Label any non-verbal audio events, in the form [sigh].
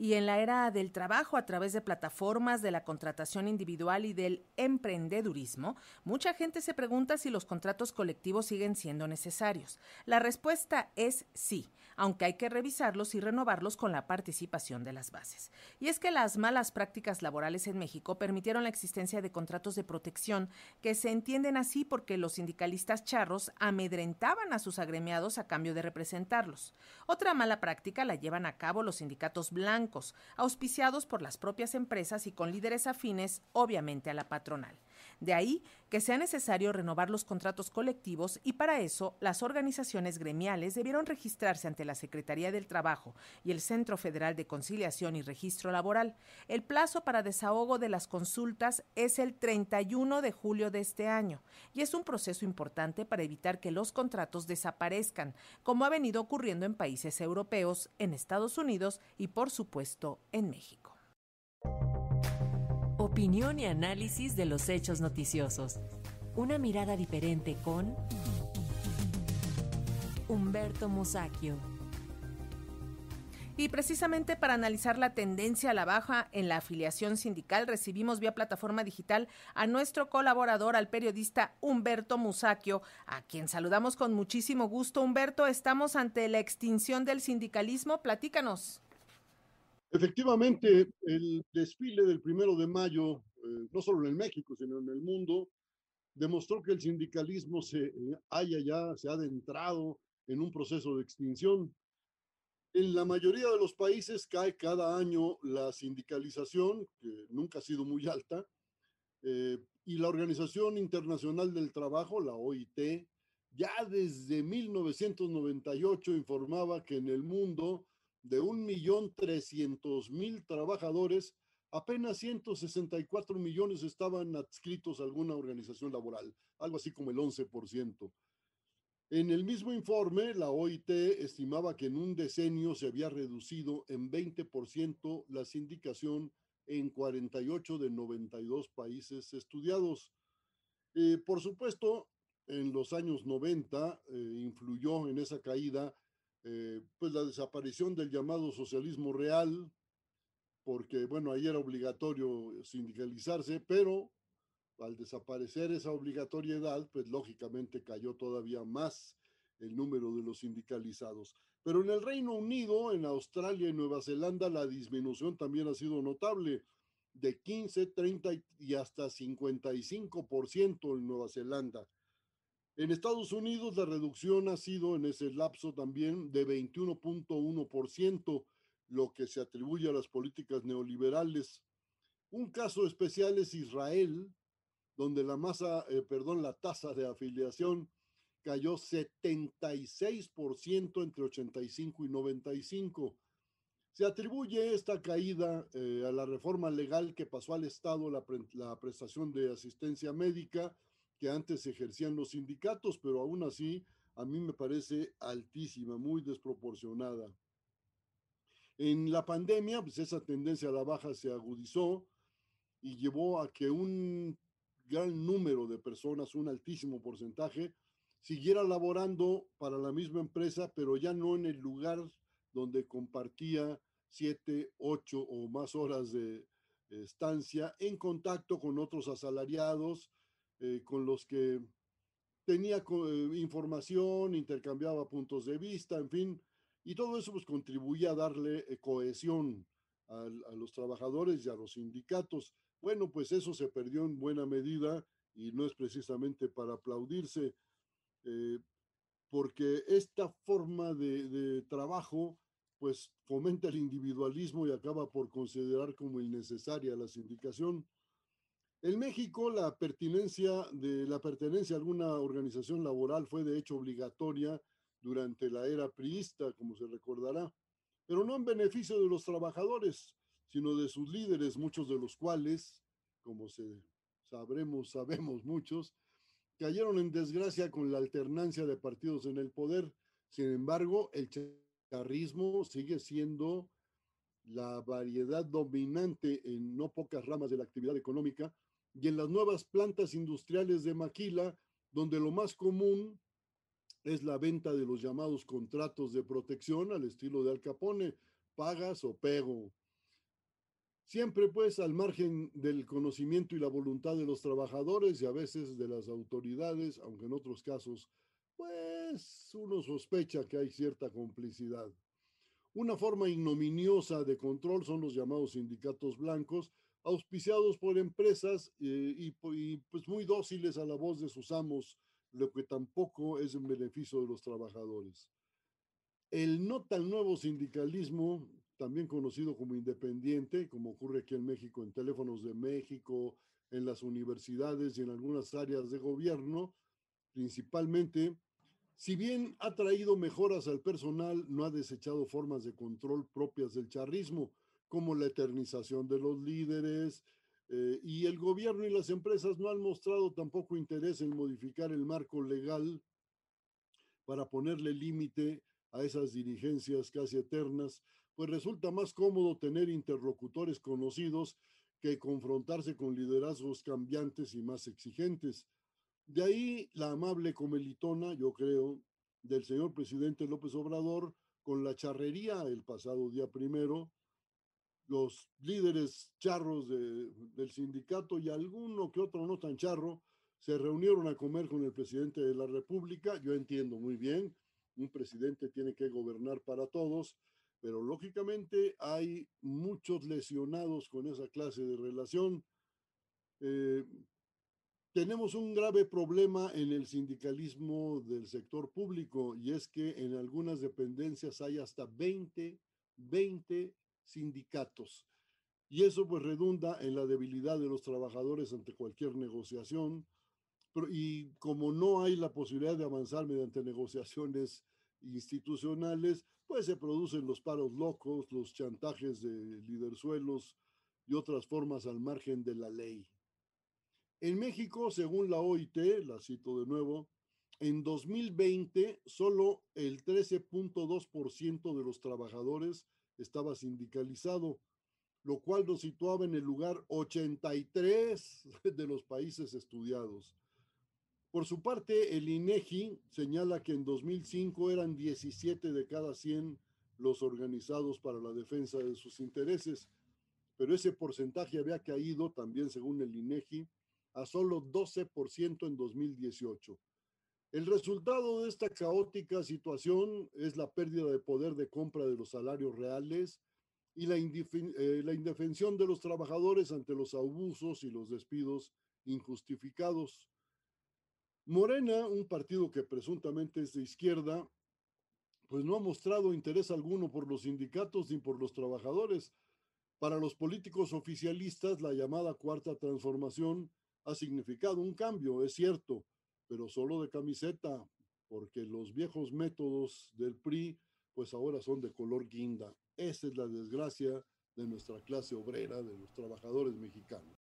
y en la era del trabajo a través de plataformas de la contratación individual y del emprendedurismo, mucha gente se pregunta si los contratos colectivos siguen siendo necesarios. La respuesta es sí, aunque hay que revisarlos y renovarlos con la participación de las bases. Y es que las malas prácticas laborales en México permitieron la existencia de contratos de protección que se entienden así porque los sindicalistas charros amedrentaban a sus agremiados a cambio de representarlos. Otra mala práctica la llevan a cabo los sindicatos blancos auspiciados por las propias empresas y con líderes afines, obviamente, a la patronal. De ahí que sea necesario renovar los contratos colectivos y para eso las organizaciones gremiales debieron registrarse ante la Secretaría del Trabajo y el Centro Federal de Conciliación y Registro Laboral. El plazo para desahogo de las consultas es el 31 de julio de este año y es un proceso importante para evitar que los contratos desaparezcan, como ha venido ocurriendo en países europeos, en Estados Unidos y por supuesto en México. Opinión y análisis de los hechos noticiosos. Una mirada diferente con Humberto Musacchio. Y precisamente para analizar la tendencia a la baja en la afiliación sindical, recibimos vía plataforma digital a nuestro colaborador, al periodista Humberto Musacchio, a quien saludamos con muchísimo gusto. Humberto, estamos ante la extinción del sindicalismo. Platícanos. Efectivamente, el desfile del primero de mayo, eh, no solo en México, sino en el mundo, demostró que el sindicalismo se eh, haya ya, se ha adentrado en un proceso de extinción. En la mayoría de los países cae cada año la sindicalización, que nunca ha sido muy alta, eh, y la Organización Internacional del Trabajo, la OIT, ya desde 1998 informaba que en el mundo de 1.300.000 trabajadores, apenas 164 millones estaban adscritos a alguna organización laboral, algo así como el 11%. En el mismo informe, la OIT estimaba que en un decenio se había reducido en 20% la sindicación en 48 de 92 países estudiados. Eh, por supuesto, en los años 90 eh, influyó en esa caída eh, pues la desaparición del llamado socialismo real, porque bueno, ahí era obligatorio eh, sindicalizarse, pero al desaparecer esa obligatoriedad, pues lógicamente cayó todavía más el número de los sindicalizados. Pero en el Reino Unido, en Australia y Nueva Zelanda, la disminución también ha sido notable, de 15, 30 y hasta 55% en Nueva Zelanda. En Estados Unidos la reducción ha sido en ese lapso también de 21.1%, lo que se atribuye a las políticas neoliberales. Un caso especial es Israel, donde la masa, eh, perdón, la tasa de afiliación cayó 76% entre 85 y 95. Se atribuye esta caída eh, a la reforma legal que pasó al Estado la prestación de asistencia médica, que antes ejercían los sindicatos, pero aún así a mí me parece altísima, muy desproporcionada. En la pandemia, pues esa tendencia a la baja se agudizó y llevó a que un gran número de personas, un altísimo porcentaje, siguiera laborando para la misma empresa, pero ya no en el lugar donde compartía siete, ocho o más horas de eh, estancia en contacto con otros asalariados, eh, con los que tenía eh, información, intercambiaba puntos de vista, en fin, y todo eso pues contribuía a darle eh, cohesión a, los trabajadores y a los sindicatos. Bueno, pues eso se perdió en buena medida y no es precisamente para aplaudirse, porque esta forma de, trabajo pues fomenta el individualismo y acaba por considerar como innecesaria la sindicación. En México, la pertinencia de la pertenencia a alguna organización laboral fue de hecho obligatoria durante la era priista, como se recordará, pero no en beneficio de los trabajadores, sino de sus líderes, muchos de los cuales, como se sabremos, sabemos muchos, cayeron en desgracia con la alternancia de partidos en el poder. Sin embargo, el charrismo sigue siendo la variedad dominante en no pocas ramas de la actividad económica y en las nuevas plantas industriales de Maquila, donde lo más común es la venta de los llamados contratos de protección al estilo de Al Capone, pagas o pego. Siempre pues al margen del conocimiento y la voluntad de los trabajadores y a veces de las autoridades, aunque en otros casos pues uno sospecha que hay cierta complicidad. Una forma ignominiosa de control son los llamados sindicatos blancos, auspiciados por empresas eh, y, pues muy dóciles a la voz de sus amos, lo que tampoco es en beneficio de los trabajadores. El no tan nuevo sindicalismo, también conocido como independiente, como ocurre aquí en México, en teléfonos de México, en las universidades y en algunas áreas de gobierno, principalmente, si bien ha traído mejoras al personal, no ha desechado formas de control propias del charrismo, como la eternización de los líderes, eh, y el gobierno y las empresas no han mostrado tampoco interés en modificar el marco legal para ponerle límite a esas dirigencias casi eternas, pues resulta más cómodo tener interlocutores conocidos que confrontarse con liderazgos cambiantes y más exigentes. De ahí la amable comelitona, yo creo, del señor presidente López Obrador con la charrería el pasado día primero, los líderes charros del sindicato y alguno que otro no tan charro se reunieron a comer con el presidente de la República. Yo entiendo muy bien, un presidente tiene que gobernar para todos, pero lógicamente hay muchos lesionados con esa clase de relación. Eh, tenemos un grave problema en el sindicalismo del sector público y es que en algunas dependencias hay hasta 20, 20 sindicatos. Y eso pues redunda en la debilidad de los trabajadores ante cualquier negociación. Y como no hay la posibilidad de avanzar mediante negociaciones institucionales, pues se producen los paros locos, los chantajes de liderzuelos y otras formas al margen de la ley. En México, según la OIT, la cito de nuevo, en 2020 solo el 13.2% de los trabajadores estaba sindicalizado, lo cual lo situaba en el lugar 83 [laughs] de los países estudiados. Por su parte, el INEGI e señala que en 2005 eran 17 de cada 100 los organizados para la defensa de sus intereses, pero ese porcentaje había caído también según el INEGI e a solo 12% en 2018. El resultado de esta caótica situación es la pérdida de poder de compra de los salarios reales y la, eh, la indefensión de los trabajadores ante los abusos y los despidos injustificados. Morena, un partido que presuntamente es de izquierda, pues no ha mostrado interés alguno por los sindicatos ni por los trabajadores. Para los políticos oficialistas, la llamada cuarta transformación ha significado un cambio, es cierto, pero solo de camiseta, porque los viejos métodos del PRI, pues ahora son de color guinda. Esa es la desgracia de nuestra clase obrera, de los trabajadores mexicanos.